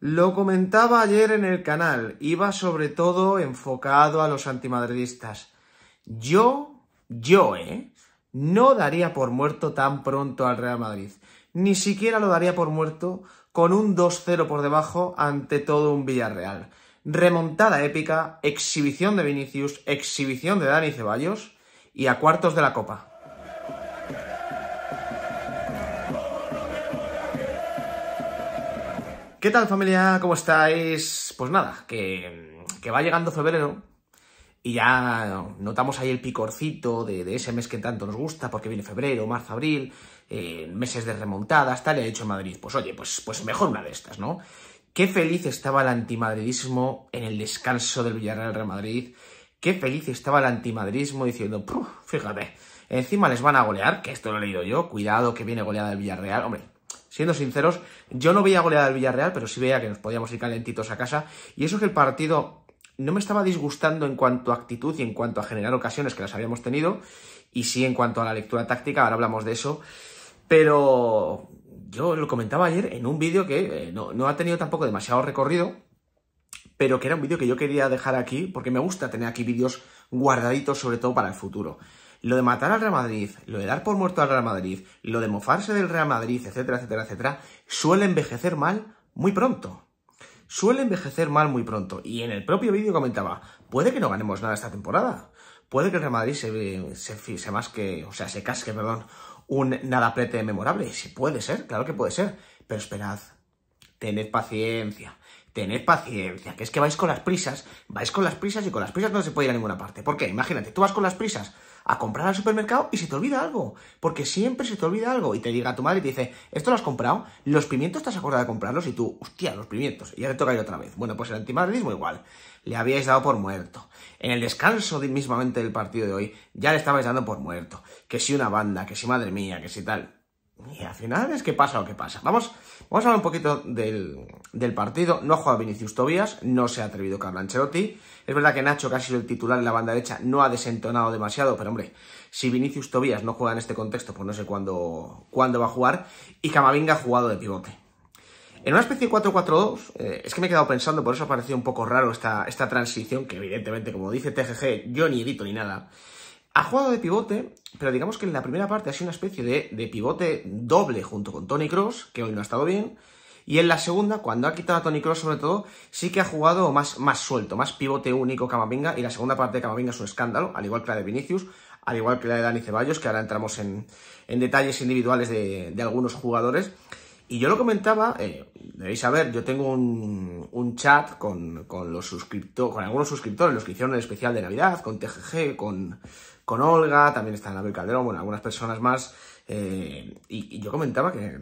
Lo comentaba ayer en el canal, iba sobre todo enfocado a los antimadridistas. Yo, yo, ¿eh? No daría por muerto tan pronto al Real Madrid. Ni siquiera lo daría por muerto con un 2-0 por debajo ante todo un Villarreal. Remontada épica, exhibición de Vinicius, exhibición de Dani Ceballos y a cuartos de la Copa. ¿Qué tal familia? ¿Cómo estáis? Pues nada, que, va llegando febrero y ya notamos ahí el picorcito de, ese mes que tanto nos gusta, porque viene febrero, marzo, abril, eh, meses de remontadas, tal, y ha dicho Madrid, pues oye, pues, pues mejor una de estas, ¿no? Qué feliz estaba el antimadridismo en el descanso del Villarreal Real Madrid, qué feliz estaba el antimadridismo diciendo, fíjate, encima les van a golear, que esto lo he leído yo, cuidado que viene goleada del Villarreal, hombre, siendo sinceros, yo no veía goleada al Villarreal, pero sí veía que nos podíamos ir calentitos a casa. Y eso es que el partido no me estaba disgustando en cuanto a actitud y en cuanto a generar ocasiones que las habíamos tenido, y sí en cuanto a la lectura táctica, ahora hablamos de eso, pero yo lo comentaba ayer en un vídeo que eh, no, no ha tenido tampoco demasiado recorrido, pero que era un vídeo que yo quería dejar aquí, porque me gusta tener aquí vídeos guardaditos sobre todo para el futuro. Lo de matar al Real Madrid, lo de dar por muerto al Real Madrid, lo de mofarse del Real Madrid, etcétera, etcétera, etcétera, suele envejecer mal muy pronto. Suele envejecer mal muy pronto. Y en el propio vídeo comentaba, puede que no ganemos nada esta temporada. Puede que el Real Madrid se, se, más que, o sea, se casque, perdón, un nada prete memorable. Sí, puede ser, claro que puede ser. Pero esperad, tened paciencia, tened paciencia, que es que vais con las prisas, vais con las prisas y con las prisas no se puede ir a ninguna parte. ¿Por qué? Imagínate, tú vas con las prisas a comprar al supermercado y se te olvida algo. Porque siempre se te olvida algo. Y te llega tu madre y te dice, ¿esto lo has comprado? Los pimientos te has acordado de comprarlos y tú, hostia, los pimientos. Y ya te toca ir otra vez. Bueno, pues el antimadridismo igual. Le habíais dado por muerto. En el descanso mismamente del partido de hoy, ya le estabais dando por muerto. Que si una banda, que si madre mía, que si tal. Y al final es que pasa lo que pasa. Vamos Vamos a hablar un poquito del, partido. No ha jugado Vinicius Tobias, no se ha atrevido Carlo Ancelotti. Es verdad que Nacho, que ha sido el titular en la banda derecha, no ha desentonado demasiado, pero hombre, si Vinicius Tobias no juega en este contexto, pues no sé cuándo, cuándo va a jugar. Y Camavinga ha jugado de pivote. En una especie de 4-4-2, eh, es que me he quedado pensando, por eso ha parecido un poco raro esta, esta transición, que evidentemente, como dice TGG, yo ni edito ni nada. Ha jugado de pivote, pero digamos que en la primera parte ha sido una especie de, pivote doble junto con Tony Cross, que hoy no ha estado bien. Y en la segunda, cuando ha quitado a Tony Cross sobre todo, sí que ha jugado más, suelto, más pivote único Camavinga. Y la segunda parte de Camavinga es un escándalo, al igual que la de Vinicius, al igual que la de Dani Ceballos, que ahora entramos en, detalles individuales de, algunos jugadores. Y yo lo comentaba, eh, debéis saber, yo tengo un, chat con, los con algunos suscriptores, los que hicieron el especial de Navidad, con TGG, con, con Olga, también está la Calderón, bueno, algunas personas más. Eh, y, yo comentaba que,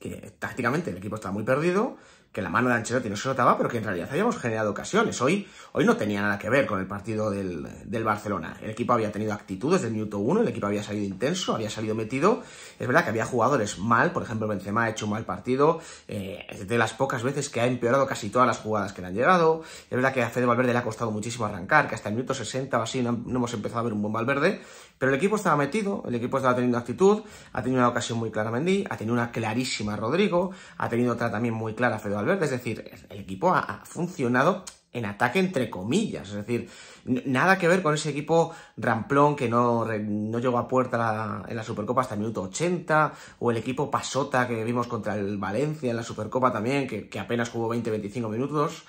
que tácticamente el equipo está muy perdido, que la mano de Ancelotti no se notaba, pero que en realidad habíamos generado ocasiones. Hoy, hoy no tenía nada que ver con el partido del, Barcelona. El equipo había tenido actitud desde el minuto 1, el equipo había salido intenso, había salido metido. Es verdad que había jugadores mal, por ejemplo, Benzema ha hecho un mal partido, eh, de las pocas veces que ha empeorado casi todas las jugadas que le han llegado. Es verdad que a Fede Valverde le ha costado muchísimo arrancar, que hasta el minuto 60 o así no, hemos empezado a ver un buen Valverde, pero el equipo estaba metido, el equipo estaba teniendo actitud, ha tenido una ocasión muy clara Mendy, ha tenido una clarísima Rodrigo, ha tenido otra también muy clara Fede es decir, el equipo ha, funcionado en ataque entre comillas, es decir, nada que ver con ese equipo ramplón que no, no llegó a puerta en la Supercopa hasta el minuto 80, o el equipo pasota que vimos contra el Valencia en la Supercopa también, que, que apenas jugó 20-25 minutos,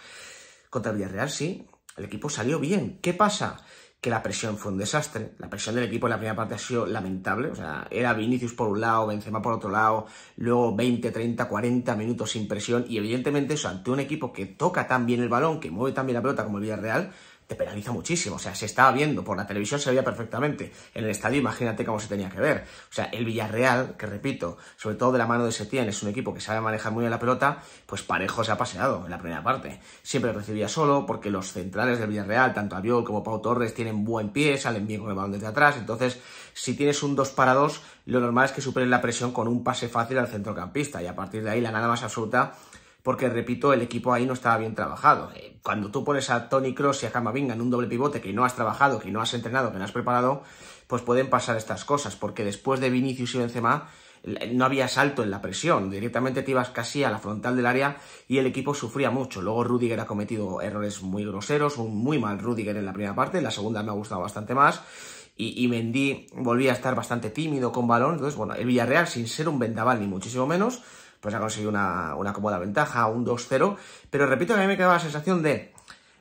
contra el Villarreal sí, el equipo salió bien. ¿Qué pasa? que la presión fue un desastre. La presión del equipo en la primera parte ha sido lamentable. O sea, era Vinicius por un lado, Benzema por otro lado, luego 20, 30, 40 minutos sin presión. Y evidentemente eso, ante un equipo que toca tan bien el balón, que mueve tan bien la pelota como el real, te penaliza muchísimo. O sea, se estaba viendo por la televisión, se veía perfectamente. En el estadio, imagínate cómo se tenía que ver. O sea, el Villarreal, que repito, sobre todo de la mano de Setién, es un equipo que sabe manejar muy bien la pelota, pues parejo se ha paseado en la primera parte. Siempre recibía solo, porque los centrales del Villarreal, tanto Aviol como Pau Torres, tienen buen pie, salen bien con el balón desde atrás. Entonces, si tienes un 2 para 2, lo normal es que superen la presión con un pase fácil al centrocampista. Y a partir de ahí, la nada más absoluta porque repito, el equipo ahí no estaba bien trabajado. Cuando tú pones a Tony Cross y a Camavinga en un doble pivote que no has trabajado, que no has entrenado, que no has preparado, pues pueden pasar estas cosas, porque después de Vinicius y Benzema no había salto en la presión, directamente te ibas casi a la frontal del área y el equipo sufría mucho. Luego Rudiger ha cometido errores muy groseros, un muy mal Rudiger en la primera parte, en la segunda me ha gustado bastante más y, Mendy volvía a estar bastante tímido con balón. Entonces, bueno, el Villarreal, sin ser un vendaval ni muchísimo menos, pues ha conseguido una, una cómoda ventaja, un 2-0, pero repito que a mí me quedaba la sensación de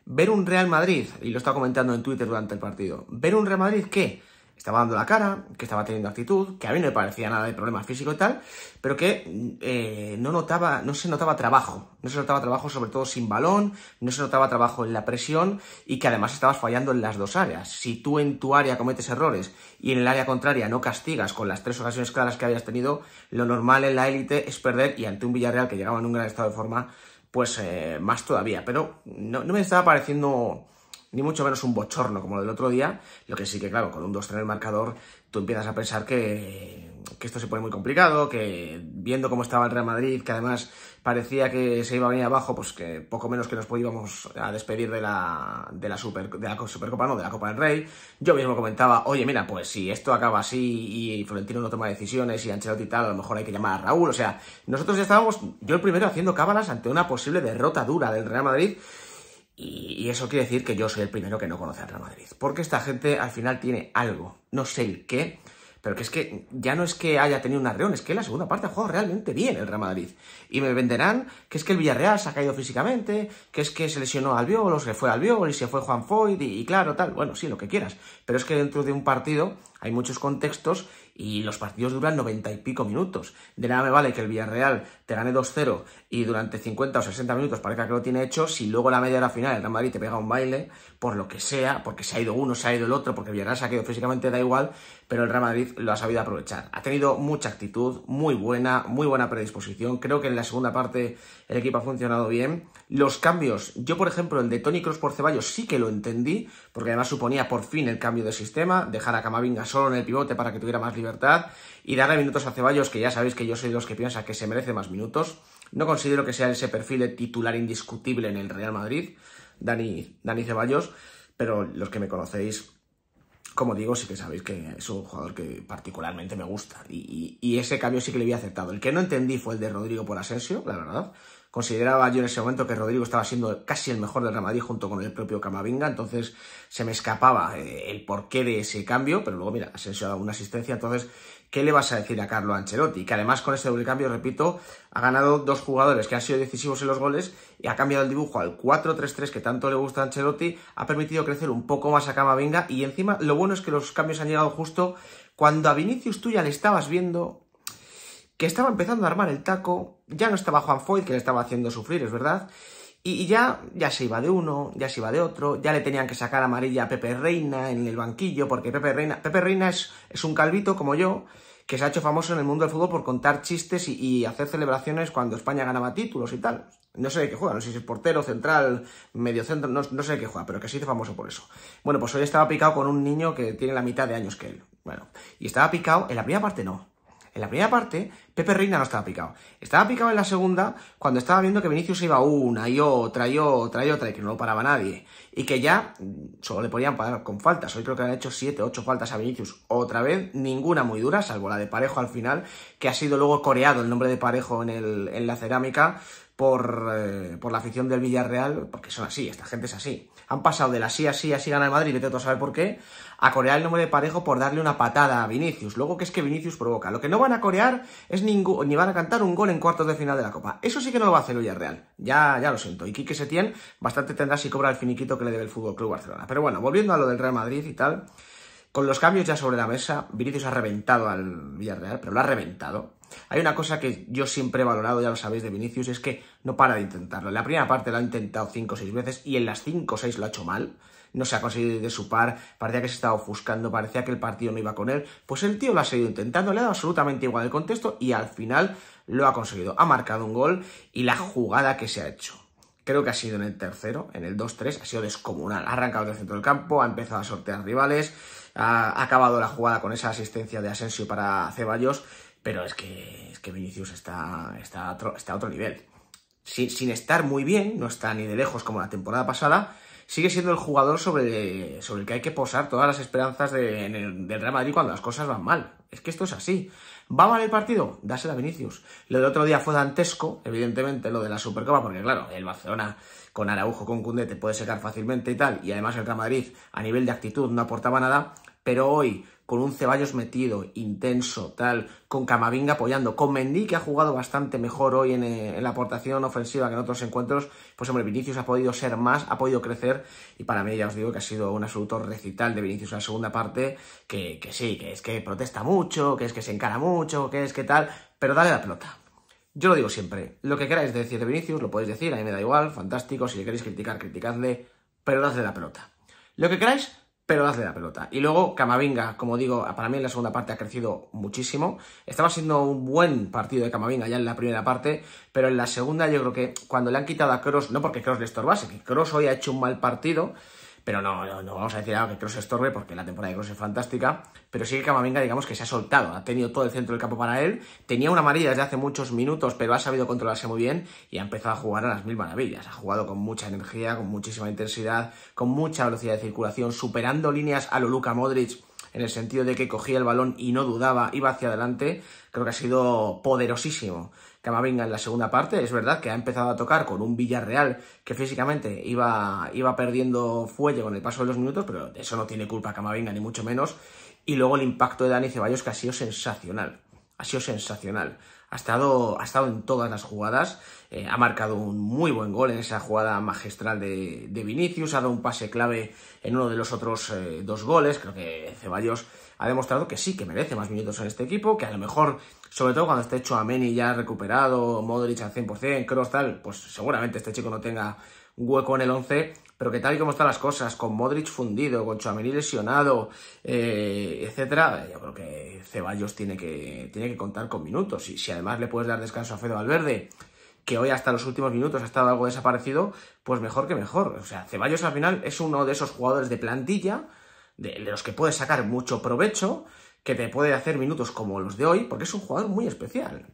ver un Real Madrid, y lo estaba comentando en Twitter durante el partido, ver un Real Madrid que estaba dando la cara, que estaba teniendo actitud, que a mí no me parecía nada de problema físico y tal, pero que eh, no notaba, no se notaba trabajo, no se notaba trabajo sobre todo sin balón, no se notaba trabajo en la presión y que además estabas fallando en las dos áreas. Si tú en tu área cometes errores y en el área contraria no castigas con las tres ocasiones claras que habías tenido, lo normal en la élite es perder y ante un Villarreal que llegaba en un gran estado de forma, pues eh, más todavía. Pero no, no me estaba pareciendo ni mucho menos un bochorno como el del otro día. Lo que sí que, claro, con un 2-3 en el marcador, tú empiezas a pensar que, esto se pone muy complicado, que viendo cómo estaba el Real Madrid, que además parecía que se iba a venir abajo, pues que poco menos que nos podíamos a despedir de la, de la, super, de la Supercopa, no, de la Copa del Rey. Yo mismo comentaba, oye, mira, pues si esto acaba así y Florentino no toma decisiones y Ancelotti tal, a lo mejor hay que llamar a Raúl. O sea, nosotros ya estábamos, yo el primero, haciendo cábalas ante una posible derrota dura del Real Madrid y, eso quiere decir que yo soy el primero que no conoce al Real Madrid. Porque esta gente al final tiene algo, no sé el qué, pero que es que ya no es que haya tenido una reunión, es que la segunda parte ha jugado realmente bien el Real Madrid. Y me venderán que es que el Villarreal se ha caído físicamente, que es que se lesionó al Biol, o se fue al Biol, y se fue Juan Foyd, y, y claro, tal. Bueno, sí, lo que quieras. Pero es que dentro de un partido hay muchos contextos y los partidos duran noventa y pico minutos. De nada me vale que el Villarreal te gane 2-0 y durante 50 o 60 minutos parezca que lo tiene hecho, si luego la media de la final el Real Madrid te pega un baile, por lo que sea, porque se ha ido uno, se ha ido el otro, porque Villarreal se ha quedado físicamente, da igual, pero el Real Madrid lo ha sabido aprovechar. Ha tenido mucha actitud, muy buena, muy buena predisposición. Creo que en la segunda parte el equipo ha funcionado bien. Los cambios, yo por ejemplo, el de Tony Cross por Ceballos sí que lo entendí, porque además suponía por fin el cambio de sistema, dejar a Camavinga solo en el pivote para que tuviera más libertad y darle minutos a Ceballos, que ya sabéis que yo soy de los que piensa que se merece más minutos. No considero que sea ese perfil de titular indiscutible en el Real Madrid, Dani, Ceballos, pero los que me conocéis, como digo, sí que sabéis que es un jugador que particularmente me gusta y, ese cambio sí que le había aceptado. El que no entendí fue el de Rodrigo por Asensio, la verdad. Consideraba yo en ese momento que Rodrigo estaba siendo casi el mejor del Real Madrid junto con el propio Camavinga, entonces se me escapaba eh, el porqué de ese cambio, pero luego, mira, ha sido una asistencia, entonces, ¿qué le vas a decir a Carlo Ancelotti? Que además con ese doble cambio, repito, ha ganado dos jugadores que han sido decisivos en los goles y ha cambiado el dibujo al 4-3-3 que tanto le gusta a Ancelotti, ha permitido crecer un poco más a Camavinga y encima lo bueno es que los cambios han llegado justo cuando a Vinicius tú ya le estabas viendo que estaba empezando a armar el taco, ya no estaba Juan Foyt, que le estaba haciendo sufrir, es verdad, y, ya, ya se iba de uno, ya se iba de otro, ya le tenían que sacar amarilla a Pepe Reina en el banquillo, porque Pepe Reina, Pepe Reina es, un calvito como yo, que se ha hecho famoso en el mundo del fútbol por contar chistes y, hacer celebraciones cuando España ganaba títulos y tal. No sé de qué juega, no sé si es portero, central, medio centro, no sé de qué juega, pero que se hizo famoso por eso. Bueno, pues hoy estaba picado con un niño que tiene la mitad de años que él. Bueno, y estaba picado, en la primera parte no, en la primera parte, Pepe Reina no estaba picado. Estaba picado en la segunda cuando estaba viendo que Vinicius iba una y otra y otra y otra y que no lo paraba nadie. Y que ya mm, solo le podían parar con faltas. Hoy creo que han hecho 7, 8 faltas a Vinicius otra vez. Ninguna muy dura, salvo la de Parejo al final, que ha sido luego coreado el nombre de Parejo en, el, en la cerámica por, eh, por, la afición del Villarreal, porque son así, esta gente es así. Han pasado de la sí, así, así gana el Madrid, y a saber por qué, a corear el nombre de Parejo por darle una patada a Vinicius. Luego, que es que Vinicius provoca? Lo que no van a corear es ninguno ni van a cantar un gol en cuartos de final de la Copa. Eso sí que no lo va a hacer el Villarreal. Ya, ya lo siento. Y Quique Setién bastante tendrá si cobra el finiquito que le debe el Fútbol Club Barcelona. Pero bueno, volviendo a lo del Real Madrid y tal, con los cambios ya sobre la mesa, Vinicius ha reventado al Villarreal, pero lo ha reventado hay una cosa que yo siempre he valorado, ya lo sabéis, de Vinicius, es que no para de intentarlo. En la primera parte lo ha intentado 5 o 6 veces y en las 5 o 6 lo ha hecho mal. No se ha conseguido de su par, parecía que se estaba ofuscando, parecía que el partido no iba con él. Pues el tío lo ha seguido intentando, le ha dado absolutamente igual el contexto y al final lo ha conseguido. Ha marcado un gol y la jugada que se ha hecho creo que ha sido en el tercero, en el 2-3, ha sido descomunal. Ha arrancado del centro del campo, ha empezado a sortear rivales, ha acabado la jugada con esa asistencia de Asensio para Ceballos pero es que, es que Vinicius está, está, está a otro nivel. Sin, estar muy bien, no está ni de lejos como la temporada pasada, sigue siendo el jugador sobre, sobre el que hay que posar todas las esperanzas del Real Madrid cuando las cosas van mal. Es que esto es así. ¿Va mal el partido? Dásela a Vinicius. Lo del otro día fue dantesco, evidentemente, lo de la Supercopa, porque claro, el Barcelona con Araujo, con Cundete puede secar fácilmente y tal, y además el Real Madrid a nivel de actitud no aportaba nada, pero hoy con un Ceballos metido, intenso, tal, con Camavinga apoyando, con Mendy, que ha jugado bastante mejor hoy eh, en, la aportación ofensiva que en otros encuentros, pues hombre, Vinicius ha podido ser más, ha podido crecer, y para mí ya os digo que ha sido un absoluto recital de Vinicius en la segunda parte, que, sí, que es que protesta mucho, que es que se encara mucho, que es que tal, pero dale la pelota. Yo lo digo siempre, lo que queráis decir de Vinicius lo podéis decir, a mí me da igual, fantástico, si le queréis criticar, criticadle, pero dadle la pelota. Lo que queráis, pero hace la pelota. Y luego Camavinga, como digo, para mí en la segunda parte ha crecido muchísimo. Estaba siendo un buen partido de Camavinga ya en la primera parte, pero en la segunda yo creo que cuando le han quitado a Kroos, no porque Kroos le estorbase, que Kroos hoy ha hecho un mal partido, pero no, no, vamos a decir algo que Cross estorbe porque la temporada de Cross es fantástica. Pero sí que Camavinga, digamos que se ha soltado, ha tenido todo el centro del campo para él. Tenía una amarilla desde hace muchos minutos, pero ha sabido controlarse muy bien y ha empezado a jugar a las mil maravillas. Ha jugado con mucha energía, con muchísima intensidad, con mucha velocidad de circulación, superando líneas a lo Luka Modric en el sentido de que cogía el balón y no dudaba, iba hacia adelante, creo que ha sido poderosísimo. Camavinga en la segunda parte. Es verdad que ha empezado a tocar con un Villarreal que físicamente iba, iba perdiendo fuelle con el paso de los minutos, pero eso no tiene culpa Camavinga, ni mucho menos. Y luego el impacto de Dani Ceballos que ha sido sensacional ha sido sensacional. Ha estado, ha estado en todas las jugadas, eh, ha marcado un muy buen gol en esa jugada magistral de, Vinicius, ha dado un pase clave en uno de los otros eh, dos goles. Creo que Ceballos ha demostrado que sí, que merece más minutos en este equipo, que a lo mejor, sobre todo cuando esté hecho Ameni ya recuperado, Modric al 100%, Kroos tal, pues seguramente este chico no tenga hueco en el 11, pero que tal y como están las cosas, con Modric fundido, con Chouameni lesionado, eh, etcétera, yo creo que Ceballos tiene que, tiene que contar con minutos. Y si además le puedes dar descanso a Fedo Valverde, que hoy hasta los últimos minutos ha estado algo desaparecido, pues mejor que mejor. O sea, Ceballos al final es uno de esos jugadores de plantilla, de los que puedes sacar mucho provecho, que te puede hacer minutos como los de hoy, porque es un jugador muy especial.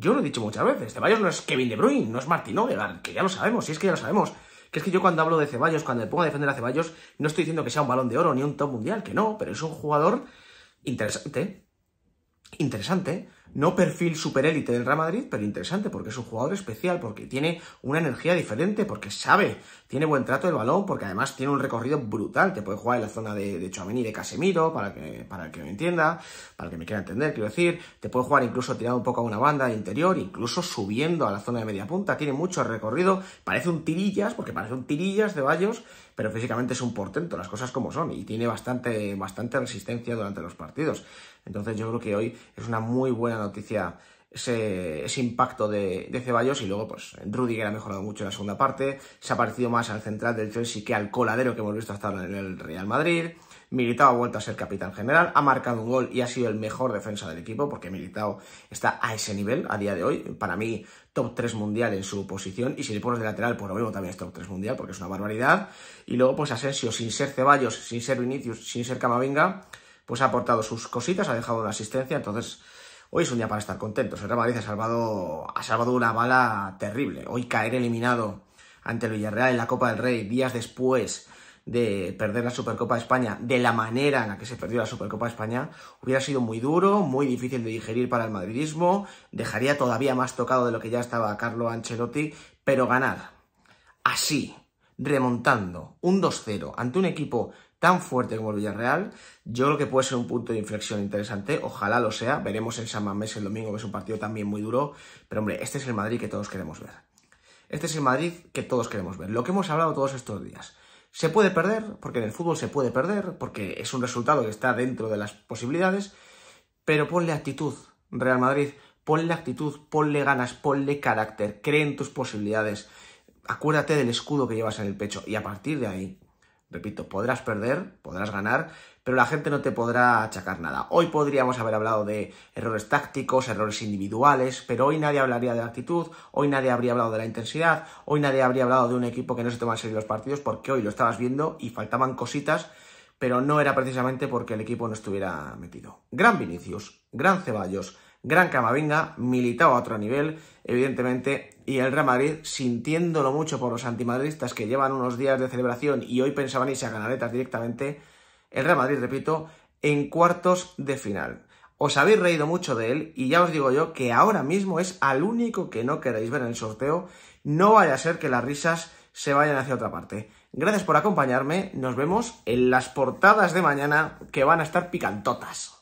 Yo lo he dicho muchas veces, Ceballos no es Kevin De Bruyne, no es Martín Odegaard, que ya lo sabemos, si es que ya lo sabemos. Que es que yo cuando hablo de Ceballos, cuando le pongo a defender a Ceballos, no estoy diciendo que sea un balón de oro ni un top mundial, que no, pero es un jugador interesante, interesante, no perfil superélite del Real Madrid, pero interesante porque es un jugador especial, porque tiene una energía diferente, porque sabe, tiene buen trato del balón, porque además tiene un recorrido brutal, te puede jugar en la zona de, de de Casemiro, para, que, el que me entienda, para que me quiera entender, quiero decir, te puede jugar incluso tirando un poco a una banda de interior, incluso subiendo a la zona de media punta, tiene mucho recorrido, parece un tirillas, porque parece un tirillas de Bayos, pero físicamente es un portento, las cosas como son, y tiene bastante resistencia durante los partidos. Entonces yo creo que hoy es una muy buena noticia ese, impacto de, Ceballos y luego pues Rudiger ha mejorado mucho en la segunda parte, se ha parecido más al central del Chelsea que al coladero que hemos visto hasta ahora en el Real Madrid, Militao ha vuelto a ser capitán general, ha marcado un gol y ha sido el mejor defensa del equipo porque Militao está a ese nivel a día de hoy, para mí top 3 mundial en su posición y si le pones de lateral por lo mismo también es top 3 mundial porque es una barbaridad y luego pues Asensio sin ser Ceballos, sin ser Vinicius, sin ser Camavinga pues ha aportado sus cositas, ha dejado la asistencia, entonces Hoy es un día para estar contentos. El Real ha salvado, una bala terrible. Hoy caer eliminado ante el Villarreal en la Copa del Rey, días después de perder la Supercopa de España, de la manera en la que se perdió la Supercopa de España, hubiera sido muy duro, muy difícil de digerir para el madridismo, dejaría todavía más tocado de lo que ya estaba Carlo Ancelotti, pero ganar así, remontando un 2-0 ante un equipo tan fuerte como el Villarreal, yo creo que puede ser un punto de inflexión interesante, ojalá lo sea, veremos en San Mamés el domingo, que es un partido también muy duro, pero hombre, este es el Madrid que todos queremos ver. Este es el Madrid que todos queremos ver, lo que hemos hablado todos estos días. Se puede perder, porque en el fútbol se puede perder, porque es un resultado que está dentro de las posibilidades, pero ponle actitud, Real Madrid, ponle actitud, ponle ganas, ponle carácter, cree en tus posibilidades, acuérdate del escudo que llevas en el pecho y a partir de ahí Repito, podrás perder, podrás ganar, pero la gente no te podrá achacar nada. Hoy podríamos haber hablado de errores tácticos, errores individuales, pero hoy nadie hablaría de la actitud, hoy nadie habría hablado de la intensidad, hoy nadie habría hablado de un equipo que no se toma en serio los partidos, porque hoy lo estabas viendo y faltaban cositas, pero no era precisamente porque el equipo no estuviera metido. Gran Vinicius, gran Ceballos, Gran Camavinga, militado a otro nivel, evidentemente, y el Real Madrid, sintiéndolo mucho por los antimadridistas que llevan unos días de celebración y hoy pensaban irse a Canaletas directamente, el Real Madrid, repito, en cuartos de final. Os habéis reído mucho de él y ya os digo yo que ahora mismo es al único que no queréis ver en el sorteo, no vaya a ser que las risas se vayan hacia otra parte. Gracias por acompañarme, nos vemos en las portadas de mañana que van a estar picantotas.